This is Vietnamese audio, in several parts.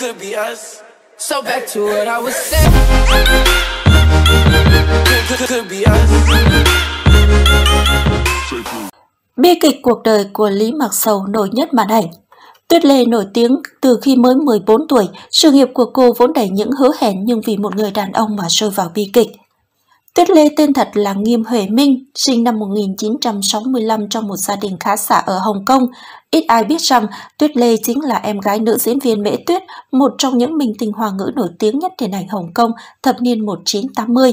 could be us. So back to what I was saying. Could, could be us. Bi kịch cuộc đời của Lý Mạc Sầu nổi nhất màn ảnh. Tuyết Lê nổi tiếng từ khi mới 14 tuổi, sự nghiệp của cô vốn đầy những hứa hẹn nhưng vì một người đàn ông mà rơi vào bi kịch. Tuyết Lê tên thật là Nghiêm Huệ Minh, sinh năm 1965 trong một gia đình khá giả ở Hồng Kông. Ít ai biết rằng Tuyết Lê chính là em gái nữ diễn viên Mễ Tuyết, một trong những minh tinh hoa ngữ nổi tiếng nhất điện ảnh Hồng Kông thập niên 1980.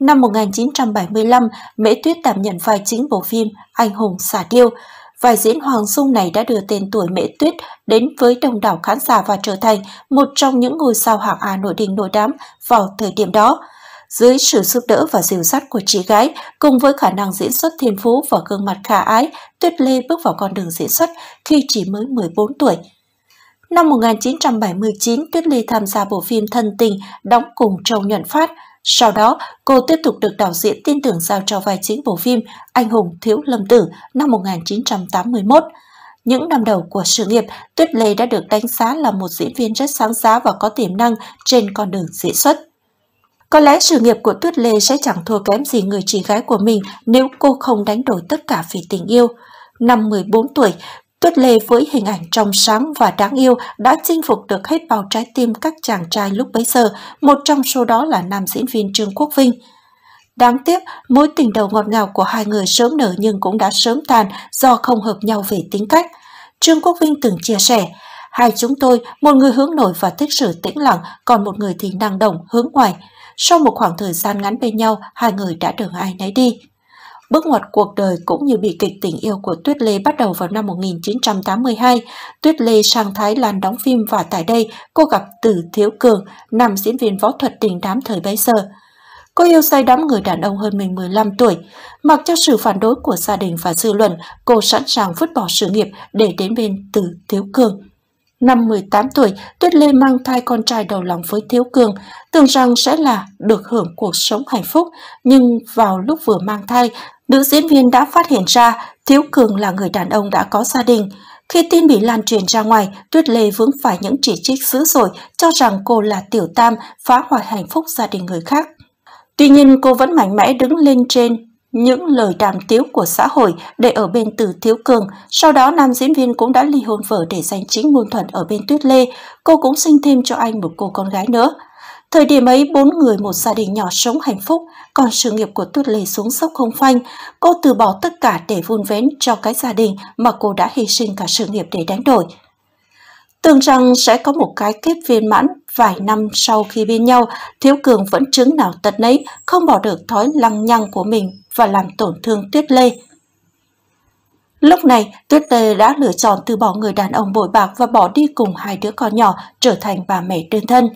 Năm 1975, Mễ Tuyết đảm nhận vai chính bộ phim Anh hùng xả điêu. Vai diễn Hoàng Dung này đã đưa tên tuổi Mễ Tuyết đến với đông đảo khán giả và trở thành một trong những ngôi sao hạng A nổi đình nổi đám vào thời điểm đó. Dưới sự giúp đỡ và dìu dắt của chị gái, cùng với khả năng diễn xuất thiên phú và gương mặt khả ái, Tuyết Lê bước vào con đường diễn xuất khi chỉ mới 14 tuổi. Năm 1979, Tuyết Lê tham gia bộ phim Thân Tình đóng cùng Châu Nhuận Phát. Sau đó, cô tiếp tục được đạo diễn tin tưởng giao cho vai chính bộ phim Anh hùng Thiếu Lâm Tử năm 1981. Những năm đầu của sự nghiệp, Tuyết Lê đã được đánh giá là một diễn viên rất sáng giá và có tiềm năng trên con đường diễn xuất. Có lẽ sự nghiệp của Tuyết Lê sẽ chẳng thua kém gì người chị gái của mình nếu cô không đánh đổi tất cả vì tình yêu. Năm 14 tuổi, Tuyết Lê với hình ảnh trong sáng và đáng yêu đã chinh phục được hết bao trái tim các chàng trai lúc bấy giờ, một trong số đó là nam diễn viên Trương Quốc Vinh. Đáng tiếc, mối tình đầu ngọt ngào của hai người sớm nở nhưng cũng đã sớm tàn do không hợp nhau về tính cách. Trương Quốc Vinh từng chia sẻ, hai chúng tôi, một người hướng nội và thích sự tĩnh lặng, còn một người thì năng động, hướng ngoại. Sau một khoảng thời gian ngắn bên nhau, hai người đã đường ai nấy đi. Bước ngoặt cuộc đời cũng như bị kịch tình yêu của Tuyết Lê bắt đầu vào năm 1982. Tuyết Lê sang Thái Lan đóng phim và tại đây cô gặp Từ Thiếu Cường, nam diễn viên võ thuật đình đám thời bấy giờ. Cô yêu say đắm người đàn ông hơn mình 15 tuổi. Mặc cho sự phản đối của gia đình và dư luận, cô sẵn sàng vứt bỏ sự nghiệp để đến bên Từ Thiếu Cường. Năm 18 tuổi, Tuyết Lê mang thai con trai đầu lòng với Thiếu Cường, tưởng rằng sẽ là được hưởng cuộc sống hạnh phúc, nhưng vào lúc vừa mang thai, nữ diễn viên đã phát hiện ra Thiếu Cường là người đàn ông đã có gia đình. Khi tin bị lan truyền ra ngoài, Tuyết Lê vướng phải những chỉ trích dữ dội, cho rằng cô là tiểu tam, phá hoại hạnh phúc gia đình người khác. Tuy nhiên, cô vẫn mạnh mẽ đứng lên trên những lời đàm tiếu của xã hội để ở bên từ thiếu cường sau đó nam diễn viên cũng đã ly hôn vợ để giành chính ngôn thuận ở bên tuyết lê cô cũng sinh thêm cho anh một cô con gái nữa thời điểm ấy bốn người một gia đình nhỏ sống hạnh phúc còn sự nghiệp của tuyết lê xuống sốc không phanh cô từ bỏ tất cả để vun vén cho cái gia đình mà cô đã hy sinh cả sự nghiệp để đánh đổi Tưởng rằng sẽ có một cái kết viên mãn, vài năm sau khi bên nhau, Thiếu Cường vẫn chứng nào tật nấy, không bỏ được thói lăng nhăng của mình và làm tổn thương Tuyết Lê. Lúc này, Tuyết Lê đã lựa chọn từ bỏ người đàn ông bội bạc và bỏ đi cùng hai đứa con nhỏ trở thành bà mẹ đơn thân.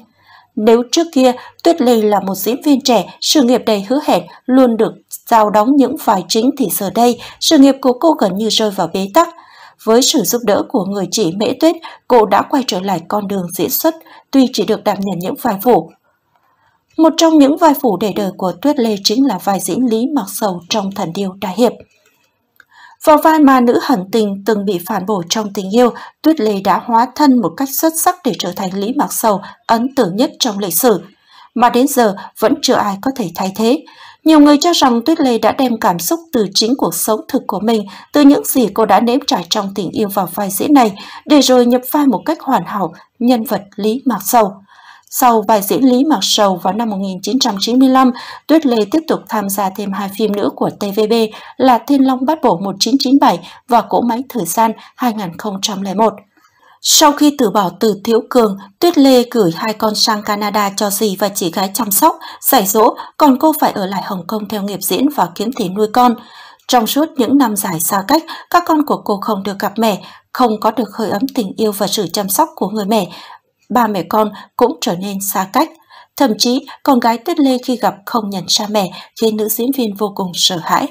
Nếu trước kia Tuyết Lê là một diễn viên trẻ, sự nghiệp đầy hứa hẹn, luôn được giao đóng những vai chính thì giờ đây, sự nghiệp của cô gần như rơi vào bế tắc. Với sự giúp đỡ của người chị Mễ Tuyết, cô đã quay trở lại con đường diễn xuất, tuy chỉ được đảm nhận những vai phụ. Một trong những vai phủ để đời của Tuyết Lê chính là vai diễn Lý Mặc Sầu trong Thần Điêu Đại Hiệp. Vào vai mà nữ hẳn tình từng bị phản bội trong tình yêu, Tuyết Lê đã hóa thân một cách xuất sắc để trở thành Lý Mặc Sầu ấn tượng nhất trong lịch sử. Mà đến giờ vẫn chưa ai có thể thay thế. Nhiều người cho rằng Tuyết Lê đã đem cảm xúc từ chính cuộc sống thực của mình, từ những gì cô đã nếm trải trong tình yêu vào vai diễn này, để rồi nhập vai một cách hoàn hảo nhân vật Lý Mạc Sầu. Sau vài diễn Lý mặc Sầu vào năm 1995, Tuyết Lê tiếp tục tham gia thêm hai phim nữa của TVB là Thiên Long Bát Bổ 1997 và Cỗ Máy Thời Gian 2001. Sau khi từ bỏ từ Thiếu Cường, Tuyết Lê gửi hai con sang Canada cho dì và chị gái chăm sóc, giải dỗ, còn cô phải ở lại Hồng Kông theo nghiệp diễn và kiếm tiền nuôi con. Trong suốt những năm dài xa cách, các con của cô không được gặp mẹ, không có được hơi ấm tình yêu và sự chăm sóc của người mẹ ba mẹ con cũng trở nên xa cách. Thậm chí, con gái Tuyết Lê khi gặp không nhận cha mẹ khiến nữ diễn viên vô cùng sợ hãi.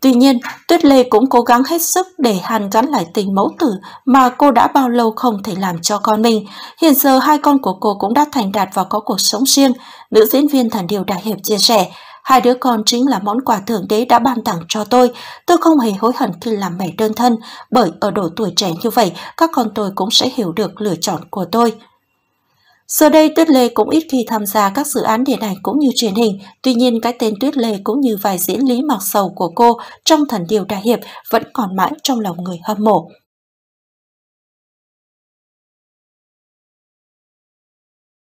Tuy nhiên, Tuyết Lê cũng cố gắng hết sức để hàn gắn lại tình mẫu tử mà cô đã bao lâu không thể làm cho con mình. Hiện giờ hai con của cô cũng đã thành đạt và có cuộc sống riêng. Nữ diễn viên Thần Điều Đại Hiệp chia sẻ, hai đứa con chính là món quà thượng đế đã ban tặng cho tôi. Tôi không hề hối hận khi làm mẹ đơn thân, bởi ở độ tuổi trẻ như vậy, các con tôi cũng sẽ hiểu được lựa chọn của tôi. Giờ đây Tuyết Lê cũng ít khi tham gia các dự án điện ảnh cũng như truyền hình, tuy nhiên cái tên Tuyết Lê cũng như vài diễn lý mặc sầu của cô trong Thần Điều Đại Hiệp vẫn còn mãi trong lòng người hâm mộ.